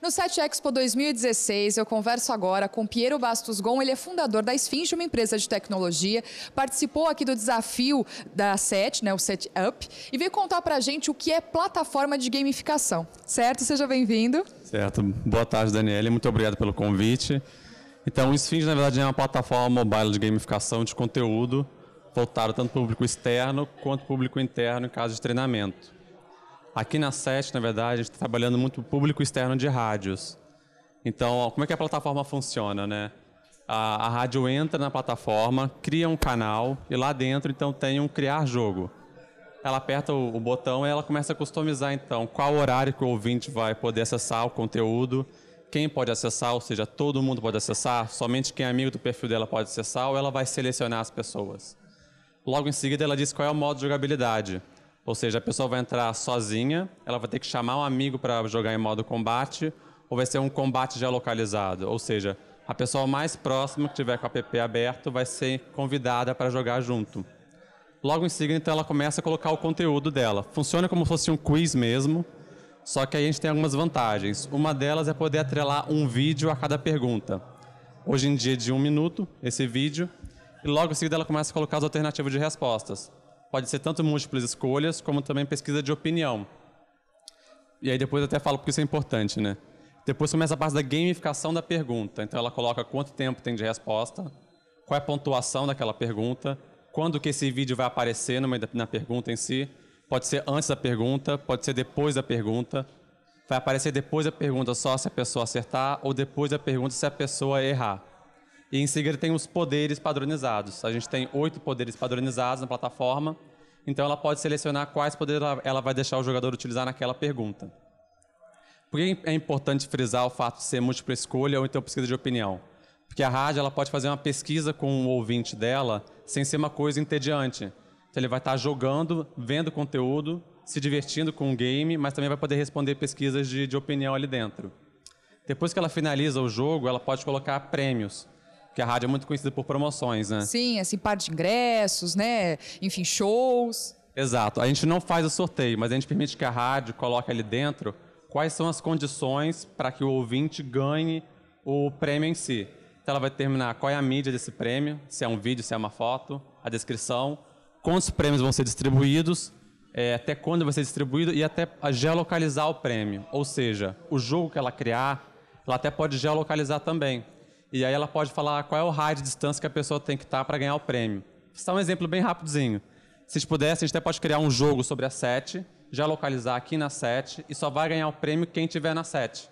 No Sete Expo 2016, eu converso agora com Piero Bastos Gon, ele é fundador da Esfinge, uma empresa de tecnologia, participou aqui do desafio da SET, né, o Set Up, e veio contar para a gente o que é plataforma de gamificação. Certo? Seja bem-vindo. Certo. Boa tarde, Daniela. Muito obrigado pelo convite. Então, o Esfinge, na verdade, é uma plataforma mobile de gamificação de conteúdo voltado tanto para o público externo quanto para o público interno em caso de treinamento. Aqui na SET, na verdade, a gente está trabalhando muito o público externo de rádios. Então, como é que a plataforma funciona, né? A, a, rádio entra na plataforma, cria um canal e lá dentro, então, tem um criar jogo. Ela aperta o, o botão e ela começa a customizar, então, qual horário que o ouvinte vai poder acessar o conteúdo, quem pode acessar, ou seja, todo mundo pode acessar, somente quem é amigo do perfil dela pode acessar, ou ela vai selecionar as pessoas. Logo em seguida, ela diz qual é o modo de jogabilidade. Ou seja, a pessoa vai entrar sozinha, ela vai ter que chamar um amigo para jogar em modo combate, ou vai ser um combate já localizado. Ou seja, a pessoa mais próxima que tiver com o app aberto vai ser convidada para jogar junto. Logo em seguida, então, ela começa a colocar o conteúdo dela. Funciona como se fosse um quiz mesmo, só que aí a gente tem algumas vantagens. Uma delas é poder atrelar um vídeo a cada pergunta. Hoje em dia de um minuto, esse vídeo, e logo em seguida ela começa a colocar as alternativas de respostas. Pode ser tanto múltiplas escolhas, como também pesquisa de opinião. E aí depois eu até falo porque isso é importante, né? Depois começa a parte da gamificação da pergunta. Então ela coloca quanto tempo tem de resposta, qual é a pontuação daquela pergunta, quando que esse vídeo vai aparecer numa, na pergunta em si. Pode ser antes da pergunta, pode ser depois da pergunta. Vai aparecer depois da pergunta só se a pessoa acertar ou depois da pergunta se a pessoa errar. E em seguida tem os poderes padronizados. A gente tem oito poderes padronizados na plataforma. Então ela pode selecionar quais poderes ela vai deixar o jogador utilizar naquela pergunta. Por que é importante frisar o fato de ser múltipla escolha ou então pesquisa de opinião? Porque a rádio ela pode fazer uma pesquisa com o ouvinte dela sem ser uma coisa entediante. Então ele vai estar jogando, vendo conteúdo, se divertindo com o game, mas também vai poder responder pesquisas de, de opinião ali dentro. Depois que ela finaliza o jogo, ela pode colocar prêmios. Porque a rádio é muito conhecida por promoções, né? Sim, assim, par de ingressos, né? Enfim, shows. Exato. A gente não faz o sorteio, mas a gente permite que a rádio coloque ali dentro quais são as condições para que o ouvinte ganhe o prêmio em si. Então ela vai determinar qual é a mídia desse prêmio, se é um vídeo, se é uma foto, a descrição, quantos prêmios vão ser distribuídos, é, até quando vai ser distribuído e até geolocalizar o prêmio. Ou seja, o jogo que ela criar, ela até pode geolocalizar também. E aí ela pode falar qual é o raio de distância que a pessoa tem que estar tá para ganhar o prêmio. Vou citar um exemplo bem rapidozinho. Se a gente pudesse, a gente até pode criar um jogo sobre a sete, já localizar aqui na sete e só vai ganhar o prêmio quem tiver na sete.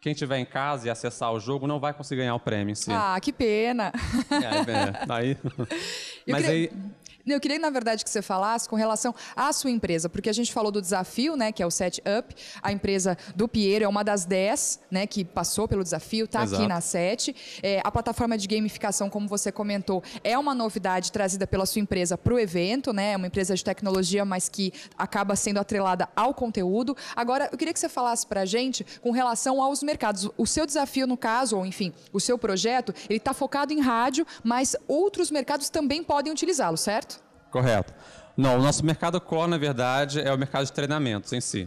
Quem tiver em casa e acessar o jogo não vai conseguir ganhar o prêmio em si. Ah, que pena! É, é, aí... Eu Mas queria... aí... Eu queria, na verdade, que você falasse com relação à sua empresa, porque a gente falou do desafio, né, que é o Set Up, a empresa do Piero é uma das dez, né, que passou pelo desafio, está aqui na Set. É, a plataforma de gamificação, como você comentou, é uma novidade trazida pela sua empresa para o evento, né, é uma empresa de tecnologia, mas que acaba sendo atrelada ao conteúdo. Agora, eu queria que você falasse para a gente com relação aos mercados. O seu desafio, no caso, ou enfim, o seu projeto, ele está focado em rádio, mas outros mercados também podem podem utilizá-lo, certo? Correto. Não, o nosso mercado core, na verdade, é o mercado de treinamentos em si.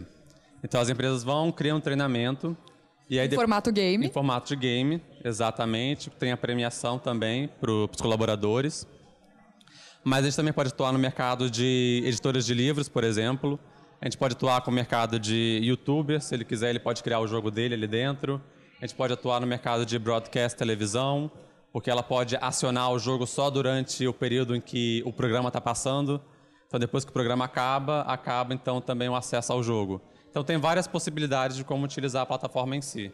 Então as empresas vão, criam um treinamento. E aí, em de... formato game. Em formato de game, exatamente. Tem a premiação também para os colaboradores. Mas a gente também pode atuar no mercado de editoras de livros, por exemplo. A gente pode atuar com o mercado de youtuber, se ele quiser, ele pode criar o jogo dele ali dentro. A gente pode atuar no mercado de broadcast, televisão porque ela pode acionar o jogo só durante o período em que o programa está passando. Então, depois que o programa acaba, acaba então também o acesso ao jogo. Então, tem várias possibilidades de como utilizar a plataforma em si.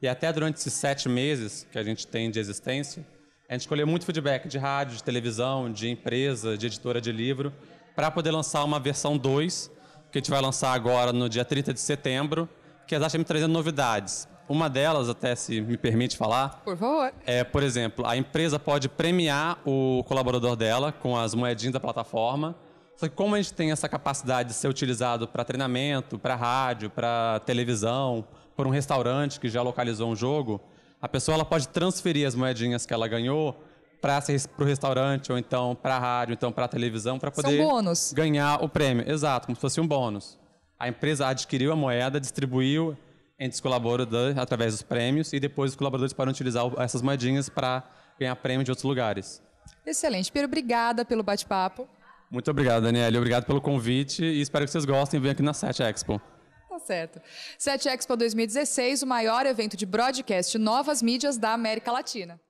E até durante esses sete meses que a gente tem de existência, a gente colheu muito feedback de rádio, de televisão, de empresa, de editora de livro, para poder lançar uma versão 2, que a gente vai lançar agora no dia 30 de setembro, que é exatamente trazendo novidades. Uma delas, até se me permite falar. Por favor. É, por exemplo, a empresa pode premiar o colaborador dela com as moedinhas da plataforma. Só que como a gente tem essa capacidade de ser utilizado para treinamento, para rádio, para televisão, por um restaurante que já localizou um jogo, a pessoa ela pode transferir as moedinhas que ela ganhou para o restaurante, ou então para a rádio, ou então para a televisão, para poder ganhar o prêmio. Exato, como se fosse um bônus. A empresa adquiriu a moeda, distribuiu entre os colaboradores através dos prêmios e depois os colaboradores podem utilizar essas moedinhas para ganhar prêmio de outros lugares. Excelente. Pedro, obrigada pelo bate-papo. Muito obrigado, Daniela. Obrigado pelo convite e espero que vocês gostem e venham aqui na 7 Expo. Tá certo. 7 Expo 2016, o maior evento de broadcast novas mídias da América Latina.